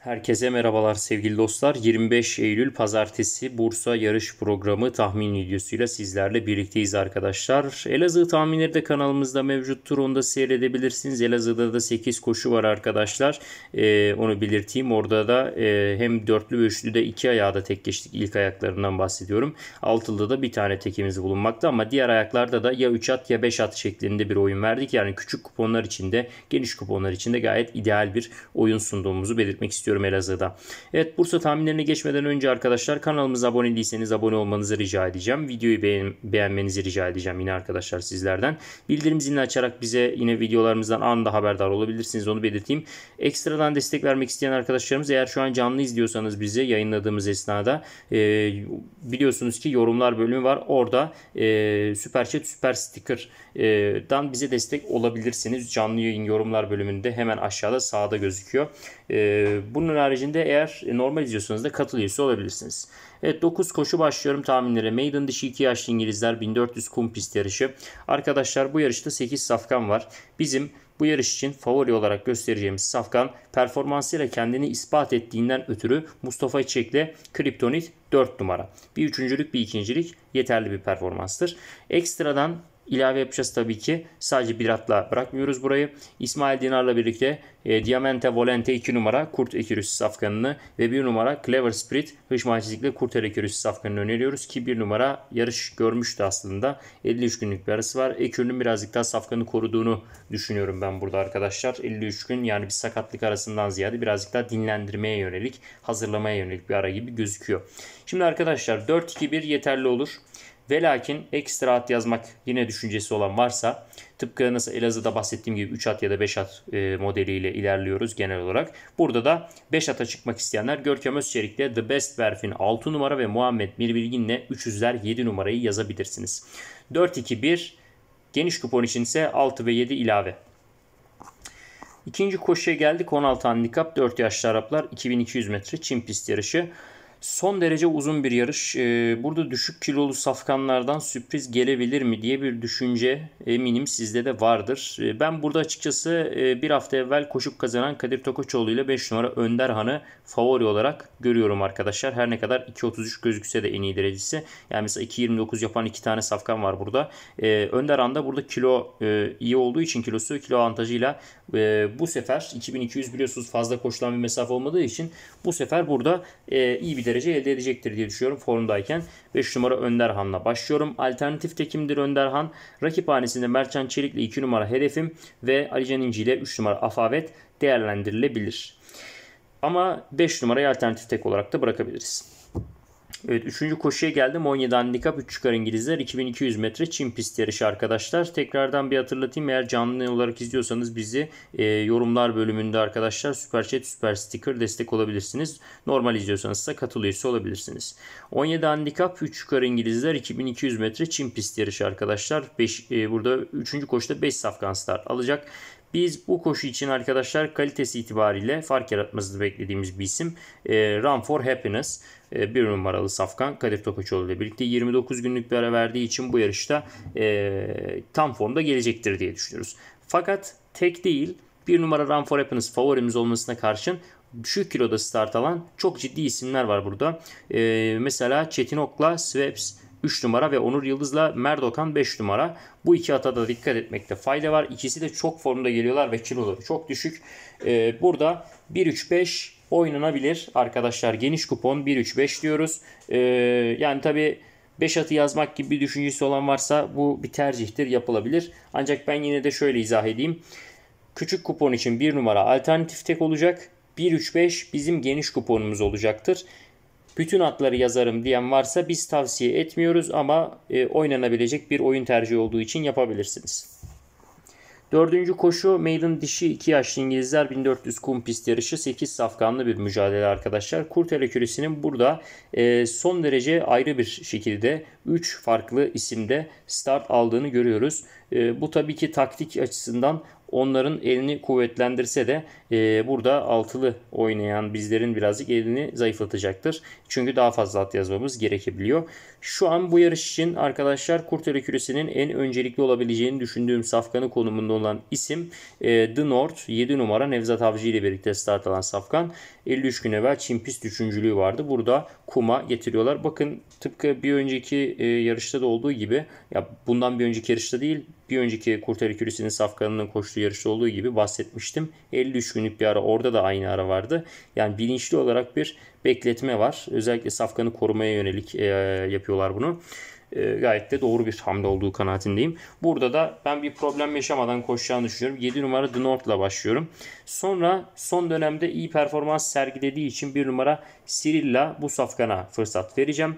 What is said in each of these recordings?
Herkese merhabalar sevgili dostlar. 25 Eylül Pazartesi Bursa yarış programı tahmin videosuyla sizlerle birlikteyiz arkadaşlar. Elazığ tahminleri de kanalımızda mevcuttur. Onu da seyredebilirsiniz. Elazığ'da da 8 koşu var arkadaşlar. Ee, onu belirteyim. Orada da e, hem dörtlü ve üçlü de iki ayağı da tek geçtik. İlk ayaklarından bahsediyorum. Altılı da bir tane tekimiz bulunmakta ama diğer ayaklarda da ya 3 at ya 5 at şeklinde bir oyun verdik. Yani küçük kuponlar içinde, geniş kuponlar içinde gayet ideal bir oyun sunduğumuzu belirtmek istiyorum istiyorum Elazığ'da. Evet Bursa tahminlerine geçmeden önce arkadaşlar kanalımıza abone değilseniz abone olmanızı rica edeceğim. Videoyu beğen beğenmenizi rica edeceğim yine arkadaşlar sizlerden. Bildirim zilini açarak bize yine videolarımızdan anında haberdar olabilirsiniz onu belirteyim. Ekstradan destek vermek isteyen arkadaşlarımız eğer şu an canlı izliyorsanız bizi yayınladığımız esnada e, biliyorsunuz ki yorumlar bölümü var. Orada e, süper chat süper sticker'dan e, bize destek olabilirsiniz. Canlı yayın yorumlar bölümünde hemen aşağıda sağda gözüküyor. E, bu bunun haricinde eğer normal izliyorsanız da katıl üyesi olabilirsiniz. Evet 9 koşu başlıyorum tahminlere. Maiden dışı 2 yaşlı İngilizler 1400 kum pist yarışı. Arkadaşlar bu yarışta 8 safkan var. Bizim bu yarış için favori olarak göstereceğimiz Safkan performansıyla kendini ispat ettiğinden ötürü Mustafa Çiçek'le Kriptonit 4 numara. Bir üçüncülük bir ikincilik yeterli bir performanstır. Ekstradan ilave yapacağız tabii ki. Sadece bir atla bırakmıyoruz burayı. İsmail Dinar'la birlikte e, Diamante Volente 2 numara kurt ekürüsü safkanını ve 1 numara Clever Spirit hışman çizikli kurt ekürüsü safkanını öneriyoruz ki 1 numara yarış görmüştü aslında. 53 günlük bir arası var. Ekürünün birazcık daha safkanı koruduğunu düşünüyorum ben burada arkadaşlar. 53 gün yani bir sakatlık arasından ziyade birazcık daha dinlendirmeye yönelik, hazırlamaya yönelik bir ara gibi gözüküyor. Şimdi arkadaşlar 4-2-1 yeterli olur. Ve lakin ekstra at yazmak yine düşüncesi olan varsa tıpkı nasıl Elazığ'da bahsettiğim gibi 3 at ya da 5 at e, modeliyle ilerliyoruz genel olarak. Burada da 5 ata çıkmak isteyenler Görkem Özçelik'le The Best Verf'in 6 numara ve Muhammed Mirbilgin'le 300'ler 7 numarayı yazabilirsiniz. 4-2-1 geniş kupon için ise 6 ve 7 ilave. İkinci koşuya geldik. 16 handikap 4 yaşlı Araplar 2200 metre Çin pist yarışı. Son derece uzun bir yarış. Ee, burada düşük kilolu safkanlardan sürpriz gelebilir mi diye bir düşünce eminim sizde de vardır. Ee, ben burada açıkçası e, bir hafta evvel koşup kazanan Kadir Tokoçoğlu ile 5 numara Önder Han'ı favori olarak görüyorum arkadaşlar. Her ne kadar 2.33 gözükse de en iyi derecesi. Yani mesela 2.29 yapan iki tane safkan var burada. Ee, Önder Han da burada kilo e, iyi olduğu için kilosu kilo avantajıyla e, bu sefer 2200 biliyorsunuz fazla koşulan bir mesafe olmadığı için bu sefer burada iyi bir derece elde edecektir diye düşünüyorum formdayken. 5 numara Önder Han'la başlıyorum. Alternatif tekimdir Önder Han. Rakip hanesinde Mertcan Çelik'le 2 numara hedefim ve Ali Can İnci ile 3 numara Afavet değerlendirilebilir. Ama 5 numarayı alternatif tek olarak da bırakabiliriz. Evet 3. koşuya geldim. 17 handikap 3 çıkar İngilizler. 2200 metre Çin pist yarışı arkadaşlar. Tekrardan bir hatırlatayım. Eğer canlı olarak izliyorsanız bizi e, yorumlar bölümünde arkadaşlar süper chat, süper sticker destek olabilirsiniz. Normal izliyorsanız da katılıyorsa olabilirsiniz. 17 handikap 3 çıkar İngilizler. 2200 metre Çin pist yarışı arkadaşlar. 5, e, burada 3. koşuda 5 safkan start alacak. Biz bu koşu için arkadaşlar kalitesi itibariyle fark yaratmasını beklediğimiz bir isim e, Run for Happiness e, bir numaralı safkan Kadir Tokaçoğlu ile birlikte 29 günlük bir ara verdiği için bu yarışta e, tam formda gelecektir diye düşünüyoruz. Fakat tek değil bir numara Run for Happiness favorimiz olmasına karşın düşük kiloda start alan çok ciddi isimler var burada. E, mesela Çetin Ok'la Sveps 3 numara ve Onur Yıldız'la Merdokan 5 numara. Bu iki ata da dikkat etmekte fayda var. İkisi de çok formda geliyorlar ve kiloları çok düşük. Ee, burada 1-3-5 oynanabilir arkadaşlar. Geniş kupon 1-3-5 diyoruz. Ee, yani tabi 5 atı yazmak gibi bir düşüncesi olan varsa bu bir tercihtir yapılabilir. Ancak ben yine de şöyle izah edeyim. Küçük kupon için 1 numara alternatif tek olacak. 1-3-5 bizim geniş kuponumuz olacaktır bütün atları yazarım diyen varsa biz tavsiye etmiyoruz ama e, oynanabilecek bir oyun tercihi olduğu için yapabilirsiniz. Dördüncü koşu Maiden dişi 2 yaşlı İngilizler 1400 kum pist yarışı 8 safkanlı bir mücadele arkadaşlar. Kurt Elekürisi'nin burada e, son derece ayrı bir şekilde 3 farklı isimde start aldığını görüyoruz. E, bu tabii ki taktik açısından onların elini kuvvetlendirse de e, burada altılı oynayan bizlerin birazcık elini zayıflatacaktır. Çünkü daha fazla at yazmamız gerekebiliyor. Şu an bu yarış için arkadaşlar Kurtele Küresi'nin en öncelikli olabileceğini düşündüğüm safkanı konumunda olan isim e, The North 7 numara Nevzat Avcı ile birlikte start alan safkan. 53 gün evvel Çin pist üçüncülüğü vardı. Burada kuma getiriyorlar. Bakın tıpkı bir önceki e, yarışta da olduğu gibi ya bundan bir önceki yarışta değil bir önceki kurt Külüsü'nün safkanının koştuğu yarışta olduğu gibi bahsetmiştim. 53 günlük bir ara orada da aynı ara vardı. Yani bilinçli olarak bir bekletme var. Özellikle safkanı korumaya yönelik e, yapıyorlar bunu. E, gayet de doğru bir hamle olduğu kanaatindeyim. Burada da ben bir problem yaşamadan koşacağını düşünüyorum. 7 numara The ile başlıyorum. Sonra son dönemde iyi performans sergilediği için 1 numara Cyrilla bu safkana fırsat vereceğim.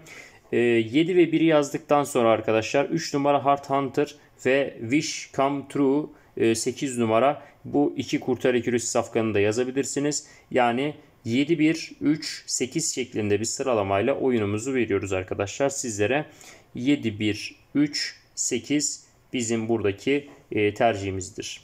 E, ee, 7 ve 1'i yazdıktan sonra arkadaşlar 3 numara Heart Hunter ve Wish Come True 8 e, numara bu iki kurtar ikilisi safkanını da yazabilirsiniz. Yani 7-1-3-8 şeklinde bir sıralamayla oyunumuzu veriyoruz arkadaşlar sizlere. 7-1-3-8 bizim buradaki e, tercihimizdir.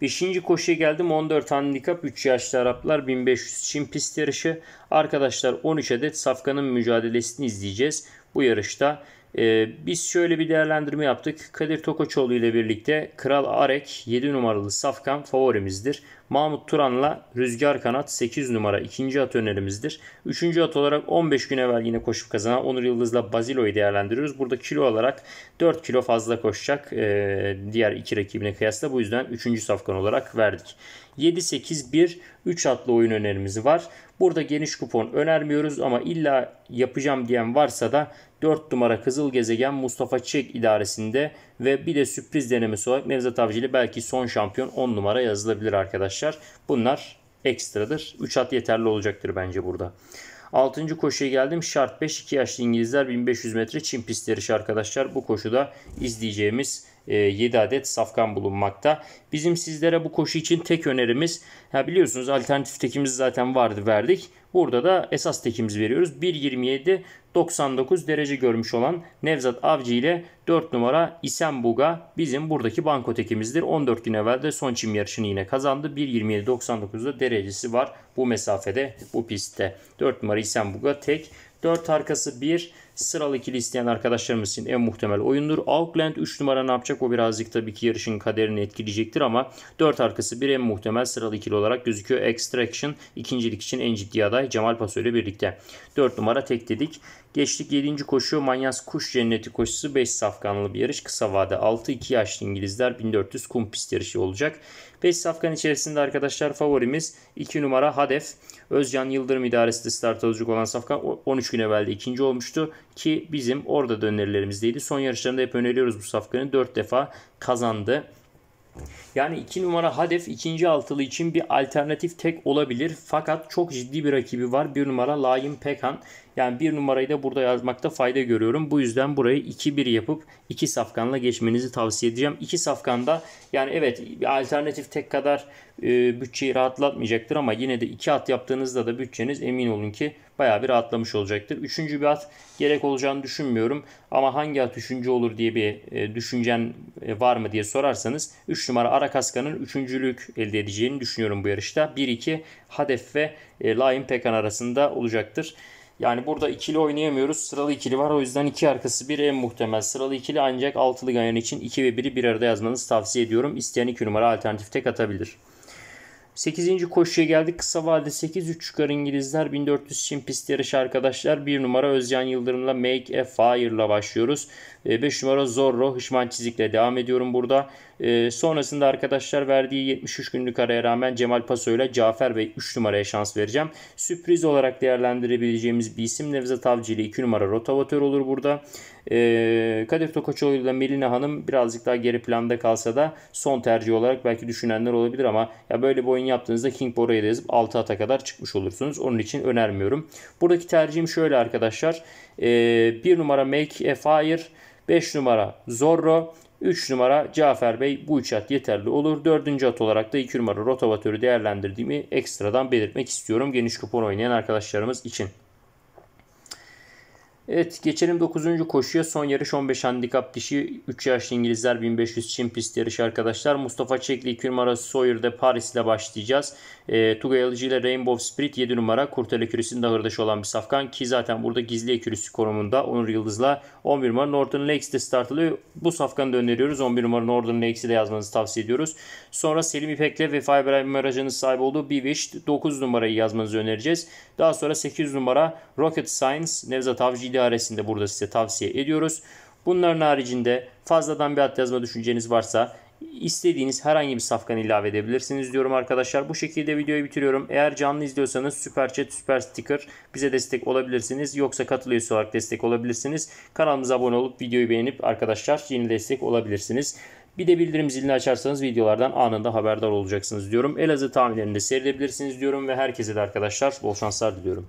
Beşinci koşuya geldim. 14 handikap 3 yaşlı Araplar 1500 Çin pist yarışı. Arkadaşlar 13 adet Safkan'ın mücadelesini izleyeceğiz bu yarışta. Ee, biz şöyle bir değerlendirme yaptık. Kadir Tokoçoğlu ile birlikte Kral Arek 7 numaralı Safkan favorimizdir. Mahmut Turan'la Rüzgar Kanat 8 numara ikinci at önerimizdir. Üçüncü at olarak 15 gün evvel yine koşup kazanan Onur Yıldız'la Bazilo'yu değerlendiriyoruz. Burada kilo olarak 4 kilo fazla koşacak e, diğer iki rakibine kıyasla bu yüzden üçüncü safkan olarak verdik. 7-8-1 3 atlı oyun önerimiz var. Burada geniş kupon önermiyoruz ama illa yapacağım diyen varsa da 4 numara Kızıl Gezegen Mustafa Çek idaresinde ve bir de sürpriz denemesi olarak Nevzat Avcı ile belki son şampiyon 10 numara yazılabilir arkadaşlar. Bunlar ekstradır. 3 at yeterli olacaktır bence burada. 6. koşuya geldim. Şart 5 2 yaşlı İngilizler 1500 metre Çin pistleri arkadaşlar. Bu koşuda izleyeceğimiz 7 e, adet safkan bulunmakta. Bizim sizlere bu koşu için tek önerimiz ya biliyorsunuz alternatif tekimiz zaten vardı verdik. Burada da esas tekimiz veriyoruz. 1.27 99 derece görmüş olan Nevzat Avcı ile 4 numara İsenbuga bizim buradaki banko tekimizdir. 14 gün evvel de son çim yarışını yine kazandı. 1.27.99'da derecesi var bu mesafede bu pistte. 4 numara İsenbuga tek. 4 arkası 1 Sıralı ikili isteyen arkadaşlarımız için en muhtemel oyundur. Auckland 3 numara ne yapacak? O birazcık tabii ki yarışın kaderini etkileyecektir ama 4 arkası bir en muhtemel sıralı ikili olarak gözüküyor. Extraction ikincilik için en ciddi aday Cemal Paso ile birlikte. 4 numara tek dedik. Geçtik 7. koşu Manyas Kuş Cenneti koşusu 5 safkanlı bir yarış. Kısa vade 6-2 yaşlı İngilizler 1400 kum pist yarışı olacak. 5 safkan içerisinde arkadaşlar favorimiz 2 numara Hadef. Özcan Yıldırım idaresi de start alacak olan safkan 13 gün evvelde ikinci olmuştu ki bizim orada da önerilerimizdeydi. Son yarışlarında hep öneriyoruz bu safkanı 4 defa kazandı. Yani 2 numara Hadef ikinci altılı için bir alternatif tek olabilir. Fakat çok ciddi bir rakibi var. 1 numara layim Pekan. Yani bir numarayı da burada yazmakta fayda görüyorum. Bu yüzden burayı 2-1 yapıp 2 safkanla geçmenizi tavsiye edeceğim. 2 safkanda yani evet alternatif tek kadar e, bütçeyi rahatlatmayacaktır ama yine de 2 at yaptığınızda da bütçeniz emin olun ki baya bir rahatlamış olacaktır. Üçüncü bir at gerek olacağını düşünmüyorum ama hangi at üçüncü olur diye bir e, düşüncen e, var mı diye sorarsanız 3 numara Arakaska'nın üçüncülük elde edeceğini düşünüyorum bu yarışta. 1-2 Hadef ve e, Lion Pekan arasında olacaktır. Yani burada ikili oynayamıyoruz. Sıralı ikili var. O yüzden iki arkası bir en muhtemel. Sıralı ikili ancak altılı ganyan için 2 ve 1'i bir arada yazmanızı tavsiye ediyorum. İsteyen 2 numara alternatif tek atabilir. 8. koşuya geldik. Kısa vade 8-3 çıkar İngilizler. 1400 çim pist yarışı arkadaşlar. 1 numara Özcan Yıldırım'la Make a Fire'la başlıyoruz. 5 e, numara Zorro Hışman Çizik'le devam ediyorum burada. E, sonrasında arkadaşlar verdiği 73 günlük araya rağmen Cemal Paso ile Cafer Bey 3 numaraya şans vereceğim. Sürpriz olarak değerlendirebileceğimiz bir isim Nevzat Avcı ile 2 numara rotavatör olur burada. E, Kadir Tokaçoğlu ile Melina Hanım birazcık daha geri planda kalsa da son tercih olarak belki düşünenler olabilir ama ya böyle bir oyun yaptığınızda King Bora'yı da yazıp 6 ata kadar çıkmış olursunuz. Onun için önermiyorum. Buradaki tercihim şöyle arkadaşlar. E, 1 numara Make a Fire 5 numara Zorro. 3 numara Cafer Bey bu 3 at yeterli olur. 4. at olarak da 2 numara rotavatörü değerlendirdiğimi ekstradan belirtmek istiyorum. Geniş kupon oynayan arkadaşlarımız için. Evet geçelim 9. koşuya. Son yarış 15 handikap dişi 3 yaşlı İngilizler 1500 çim pist yarışı arkadaşlar. Mustafa Çekli 2 numara de Paris ile başlayacağız. E, Tugay Alıcı ile Rainbow Spirit 7 numara Kurtel Ekürüsü'nün dağırdaşı olan bir safkan ki zaten burada gizli ekürüsü konumunda. Onur Yıldız'la 11 numara Northern Lakes de start Bu safkanı da öneriyoruz. 11 numara Northern Lakes'i de yazmanızı tavsiye ediyoruz. Sonra Selim İpek'le ve Fiber Mirage'ın sahibi olduğu Bivish 9 numarayı yazmanızı önereceğiz. Daha sonra 8 numara Rocket Science Nevzat Avcı ile idaresini burada size tavsiye ediyoruz. Bunların haricinde fazladan bir at yazma düşünceniz varsa istediğiniz herhangi bir safkan ilave edebilirsiniz diyorum arkadaşlar. Bu şekilde videoyu bitiriyorum. Eğer canlı izliyorsanız süper chat, süper sticker bize destek olabilirsiniz. Yoksa katılıyorsa olarak destek olabilirsiniz. Kanalımıza abone olup videoyu beğenip arkadaşlar yeni destek olabilirsiniz. Bir de bildirim zilini açarsanız videolardan anında haberdar olacaksınız diyorum. Elazığ tahminlerini de seyredebilirsiniz diyorum ve herkese de arkadaşlar bol şanslar diliyorum.